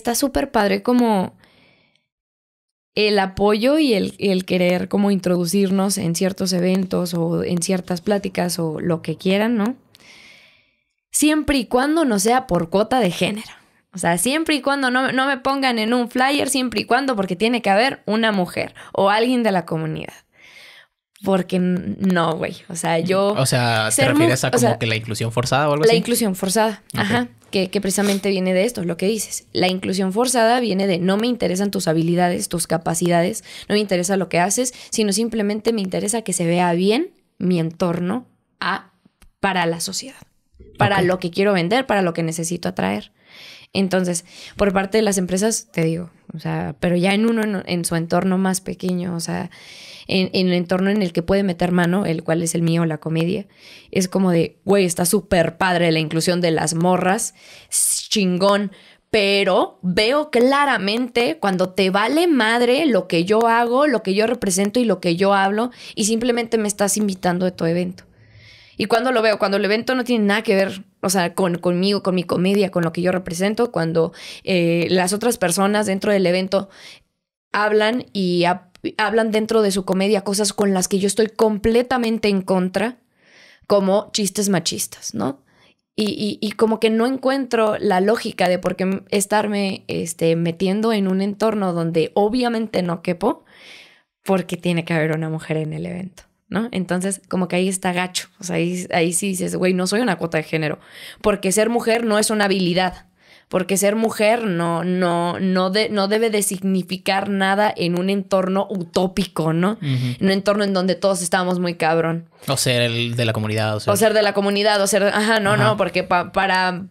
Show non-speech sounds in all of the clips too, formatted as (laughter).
está súper padre como el apoyo y el, querer como introducirnos en ciertos eventos o en ciertas pláticas o lo que quieran, ¿no? Siempre y cuando no sea por cuota de género. O sea, siempre y cuando no, me pongan en un flyer, siempre y cuando, porque tiene que haber una mujer o alguien de la comunidad. Porque no, güey. O sea, yo. O sea, ¿te refieres a como que la inclusión forzada o algo así? La inclusión forzada. Ajá que, precisamente viene de esto, lo que dices. La inclusión forzada viene de no me interesan tus habilidades, tus capacidades, no me interesa lo que haces, sino simplemente me interesa que se vea bien mi entorno a, para la sociedad, para lo que quiero vender, para lo que necesito atraer. Entonces, por parte de las empresas, te digo, o sea, pero ya en uno, en, su entorno más pequeño, o sea, en, en, el entorno en el que puede meter mano, el cual es el mío, la comedia, es como de, güey, está súper padre la inclusión de las morras, chingón, pero veo claramente cuando te vale madre lo que yo hago, lo que yo represento y lo que yo hablo, y simplemente me estás invitando a tu evento. Y cuando lo veo, cuando el evento no tiene nada que ver, o sea, conmigo, con mi comedia, con lo que yo represento, cuando eh, las otras personas dentro del evento hablan y hablan dentro de su comedia cosas con las que yo estoy completamente en contra, como chistes machistas, ¿no? Y, y, como que no encuentro la lógica de por qué estarme este, metiendo en un entorno donde obviamente no quepo, porque tiene que haber una mujer en el evento. ¿no? Entonces, como que ahí está gacho. O sea, ahí, sí dices, güey, no soy una cuota de género. Porque ser mujer no es una habilidad. Porque ser mujer no, no, no, de, no debe de significar nada en un entorno utópico, ¿no? En un entorno en donde todos estamos muy cabrón. O ser el de la comunidad. O ser, ser de la comunidad, o ser... Ajá, no, no, porque para,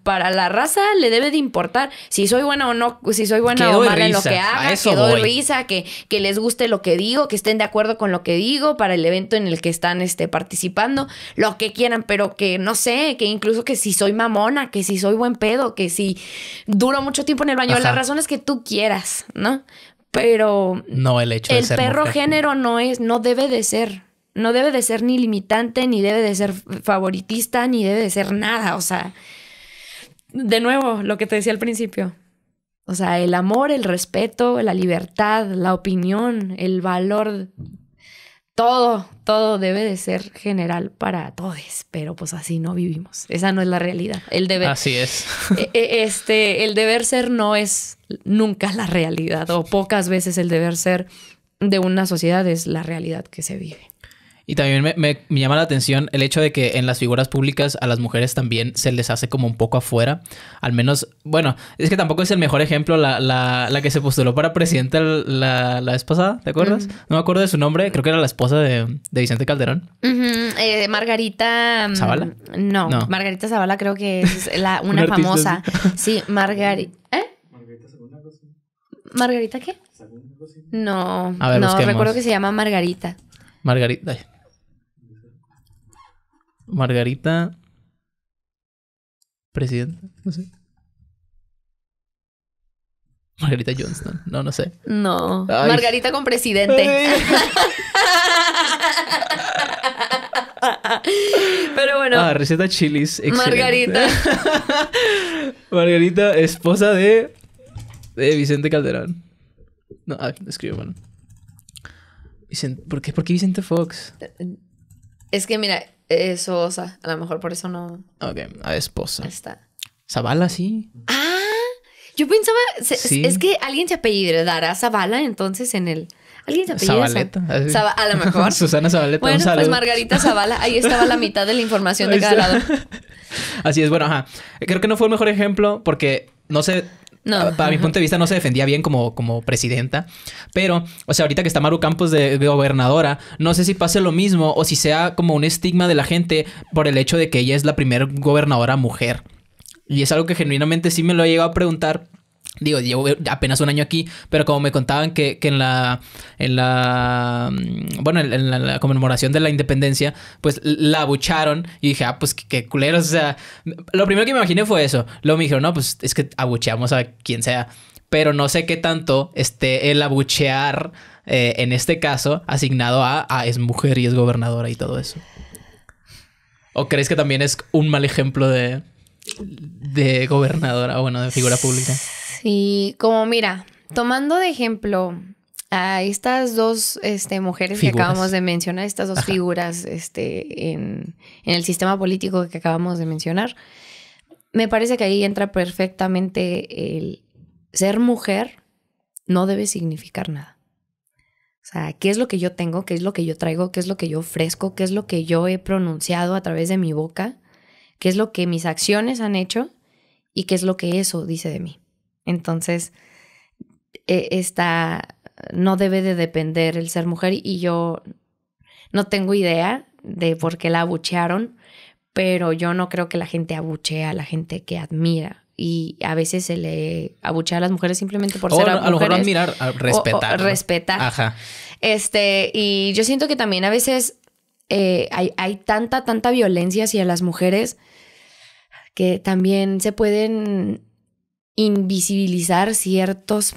para la raza le debe de importar si soy buena o no, si soy buena o mala en lo que haga, que doy risa, que, que les guste lo que digo, que estén de acuerdo con lo que digo para el evento en el que están este, participando, lo que quieran, pero que no sé, que incluso que si soy mamona, que si soy buen pedo, que si duro mucho tiempo en el baño, la las razones que tú quieras, ¿no? Pero... No el hecho de el perro género no es, no debe de ser no debe de ser ni limitante, ni debe de ser favoritista, ni debe de ser nada. O sea, de nuevo, lo que te decía al principio. O sea, el amor, el respeto, la libertad, la opinión, el valor, todo, todo debe de ser general para todos, pero pues así no vivimos. Esa no es la realidad. El deber. Así es. (laughs) E, e, este, el deber ser no es nunca la realidad, o pocas veces el deber ser de una sociedad es la realidad que se vive. Y también me, me, me, llama la atención el hecho de que en las figuras públicas a las mujeres también se les hace como un poco afuera. Al menos, bueno, es que tampoco es el mejor ejemplo la, la, la que se postuló para presidente la, la, vez pasada, ¿te acuerdas? Mm. No me acuerdo de su nombre, creo que era la esposa de, de Vicente Calderón. Eh, Margarita... Mm, ¿Zavala? No, Margarita Zavala creo que es la, (laughs) una famosa. Sí, (laughs) Margarita... ¿Eh? Margarita Segunda ¿Margarita qué? No, no, recuerdo que se llama Margarita. Margarita. Margarita. Presidenta, no sé. Margarita Johnston, no, no sé. No, Margarita con presidente. (laughs) Pero bueno. Ah, receta chilis. Margarita. (laughs) Margarita, esposa de, de Vicente Calderón. No, ah, escribo, bueno. ¿Por qué Vicente Fox? Es que mira, eso, o sea, a lo mejor por eso no. Ok, a esposa. Ahí Está. Zavala, sí. Ah, yo pensaba. Es que alguien se apellidará Zavala entonces en el. ¿Alguien se apellida Zabaleta? Ah, a lo mejor. (laughs) Susana Zabaleta. Bueno, pues Margarita Zavala. Ahí estaba la mitad de la información de cada lado. (laughs) Así es, bueno, ajá. Creo que no fue el mejor ejemplo porque no sé Ah, para mi punto de vista no se defendía bien como, como presidenta. Pero, o sea, ahorita que está Maru Campos de, gobernadora, no sé si pase lo mismo o si sea como un estigma de la gente por el hecho de que ella es la primera gobernadora mujer. Y es algo que genuinamente sí me lo ha llegado a preguntar Digo, llevo apenas un año aquí, pero como me contaban que, que en la. En la. Mm, bueno, en la, conmemoración de la independencia, pues la abucharon. Y dije, ah, pues qué, culeros. O sea, lo primero que me imaginé fue eso. Luego me dijeron, no, pues es que abucheamos a quien sea. Pero no sé qué tanto esté el abuchear, eh, en este caso, asignado a, a es mujer y es gobernadora y todo eso. ¿O crees que también es un mal ejemplo de. de gobernadora, o bueno, de figura pública? Sí, como mira, tomando de ejemplo a estas dos este, mujeres que acabamos de mencionar, estas dos figuras este, en, el sistema político que acabamos de mencionar, me parece que ahí entra perfectamente el ser mujer no debe significar nada. O sea, ¿qué es lo que yo tengo? ¿Qué es lo que yo traigo? ¿Qué es lo que yo ofrezco? ¿Qué es lo que yo he pronunciado a través de mi boca? ¿Qué es lo que mis acciones han hecho? ¿Y qué es lo que eso dice de mí? Entonces, eh, esta no debe de depender el ser mujer y yo no tengo idea de por qué la abuchearon, pero yo no creo que la gente abuche a la gente que admira. Y a veces se le abuchea a las mujeres simplemente por ser a, a lo mejor admirar, respetar. respetar. Ajá. Este, y yo siento que también a veces eh, hay, hay tanta, tanta violencia hacia las mujeres que también se pueden invisibilizar ciertos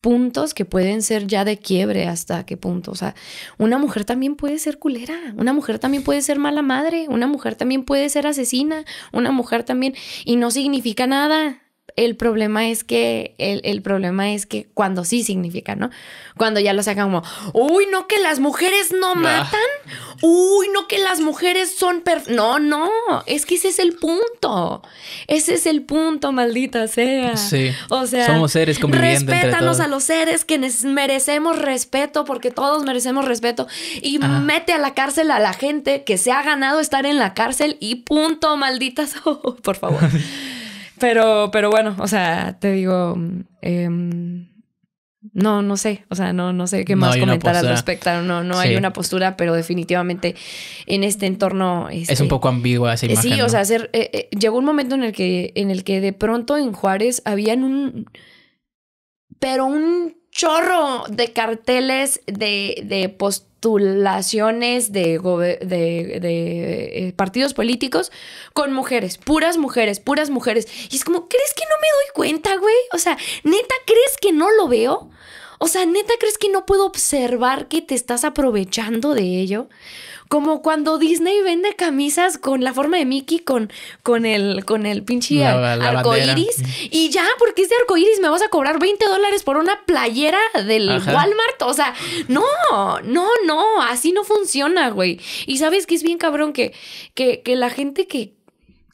puntos que pueden ser ya de quiebre hasta qué punto. O sea, una mujer también puede ser culera, una mujer también puede ser mala madre, una mujer también puede ser asesina, una mujer también, y no significa nada el problema es que, el, el, problema es que cuando sí significa, ¿no? Cuando ya lo sacan como, uy, no que las mujeres no ah. matan, uy, no que las mujeres son per... No, no, es que ese es el punto. Ese es el punto, maldita sea. Sí. O sea, somos seres conviviendo Respétanos a los seres que merecemos respeto porque todos merecemos respeto y ah. mete a la cárcel a la gente que se ha ganado estar en la cárcel y punto, malditas (laughs) Por favor. Pero, pero bueno, o sea, te digo, em, no, no sé, o sea, no, no sé qué más comentar al respecto. No, no hay una postura, pero definitivamente en este entorno este, es un poco ambigua esa eh, imagen. Sí, o sea, eh, eh, llegó un momento en el que, en el que de pronto en Juárez habían un, pero un chorro de carteles de, de postulaciones de, de, de, eh, partidos políticos con mujeres, puras mujeres, puras mujeres. Y es como, ¿crees que no me doy cuenta, güey? O sea, neta, ¿crees que no lo veo? O sea, neta, ¿crees que no puedo observar que te estás aprovechando de ello? Como cuando Disney vende camisas con la forma de Mickey, con, con el, con el pinche arcoíris. Y ya, porque es de arcoíris, me vas a cobrar 20 dólares por una playera del Walmart. O sea, no, no, no, así no funciona, güey. Y sabes que es bien cabrón que, que la gente que,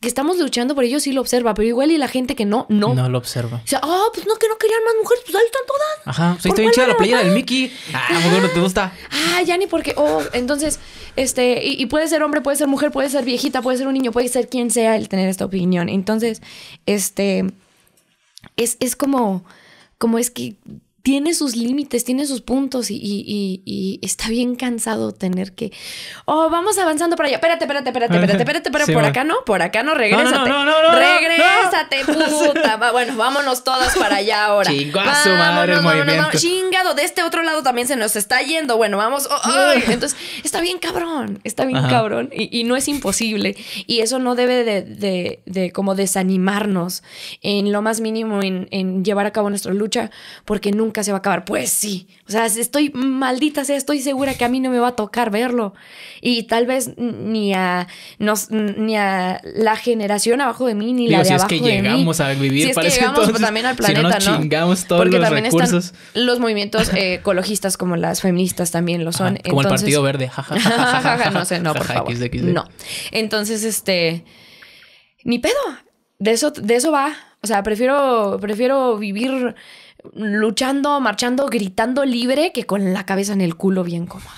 que estamos luchando por ello sí lo observa, pero igual y la gente que no, no. No lo observa. O sea, ah, oh, pues no, que no querían más mujeres, pues ahí están todas. Ajá, estoy bien chida la playa del Mickey. Ah, mujer no te ah, gusta. Ah, ya ni porque, oh, entonces, este, y, y, puede ser hombre, puede ser mujer, puede ser viejita, puede ser un niño, puede ser quien sea el tener esta opinión. Entonces, este, es, es como, como es que tiene sus límites, tiene sus puntos y, está bien cansado tener que. Oh, vamos avanzando para allá. Espérate, espérate, espérate, espérate, (laughs) espérate, pero por acá no, por acá no, regrésate. No, no, no, no regrésate, (laughs) puta. bueno, vámonos todas para allá ahora. Chingo madre Chingado, de este otro lado también se nos está yendo. Bueno, vamos. Oh, oh. (laughs) Entonces, está bien cabrón, está bien cabrón y, no es imposible. Y eso no debe de, como desanimarnos en lo más mínimo en, en llevar a cabo nuestra lucha porque nunca nunca se va a acabar. Pues sí, o sea, estoy maldita sea, estoy segura que a mí no me va a tocar verlo. Y tal vez ni a, nos, ni a la generación abajo de mí, ni la de abajo de mí. es que llegamos a vivir, si que pues, también al planeta, si no, nos chingamos todos Porque los recursos. los movimientos eh, ecologistas como las feministas también lo son. como el Partido Verde, (laughs) no sé, no, por favor. No. Entonces, este, ni pedo. De eso, de eso va. O sea, prefiero, prefiero vivir luchando, marchando, gritando libre que con la cabeza en el culo bien cómoda.